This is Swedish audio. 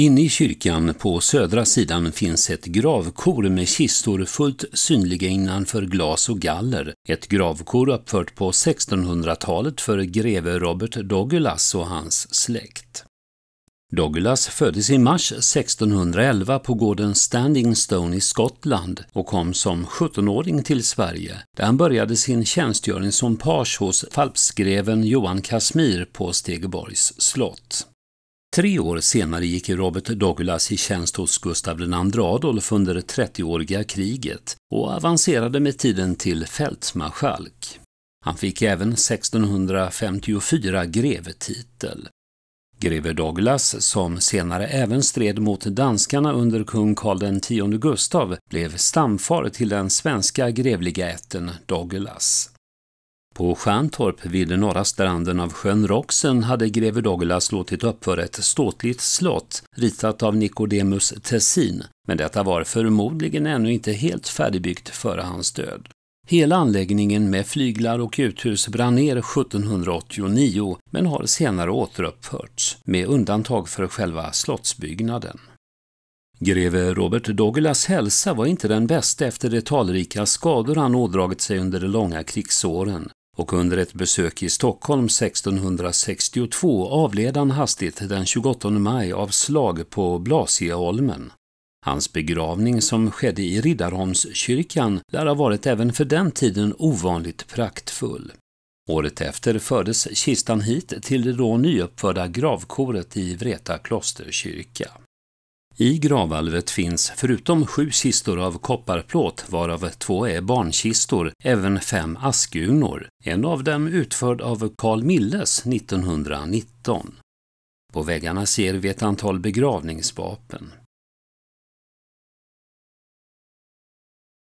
Inne i kyrkan på södra sidan finns ett gravkor med kistor fullt synliga innanför glas och galler. Ett gravkor uppfört på 1600-talet för greve Robert Douglas och hans släkt. Douglas föddes i mars 1611 på gården Standing Stone i Skottland och kom som 17-åring till Sverige, där han började sin tjänstgöring som page hos falpsgreven Johan Kasmir på Stegeborgs slott. Tre år senare gick Robert Douglas i tjänst hos Gustav II Adolf under 30-åriga kriget och avancerade med tiden till fältmarskalk. Han fick även 1654 grevetitel. Greve Douglas, som senare även stred mot danskarna under kung Karl X Gustav, blev stamfar till den svenska grevliga ätten Douglas. På Stjärntorp vid den norra stranden av sjön Roxen hade greve Douglas låtit uppföra ett ståtligt slott ritat av Nicodemus Tessin, men detta var förmodligen ännu inte helt färdigbyggt före hans död. Hela anläggningen med flyglar och uthus brann ner 1789 men har senare återuppförts, med undantag för själva slottsbyggnaden. Greve Robert Douglas hälsa var inte den bästa efter de talrika skador han ådragit sig under de långa krigsåren och under ett besök i Stockholm 1662 avled han hastigt den 28 maj av slag på Blasieholmen. Hans begravning som skedde i Riddarholmskyrkan lär ha varit även för den tiden ovanligt praktfull. Året efter fördes kistan hit till det då nyuppförda gravkoret i Vreta klosterkyrka. I gravvalvet finns, förutom sju kistor av kopparplåt, varav två är barnkistor, även fem askurnor, en av dem utförd av Carl Milles 1919. På väggarna ser vi ett antal begravningsvapen.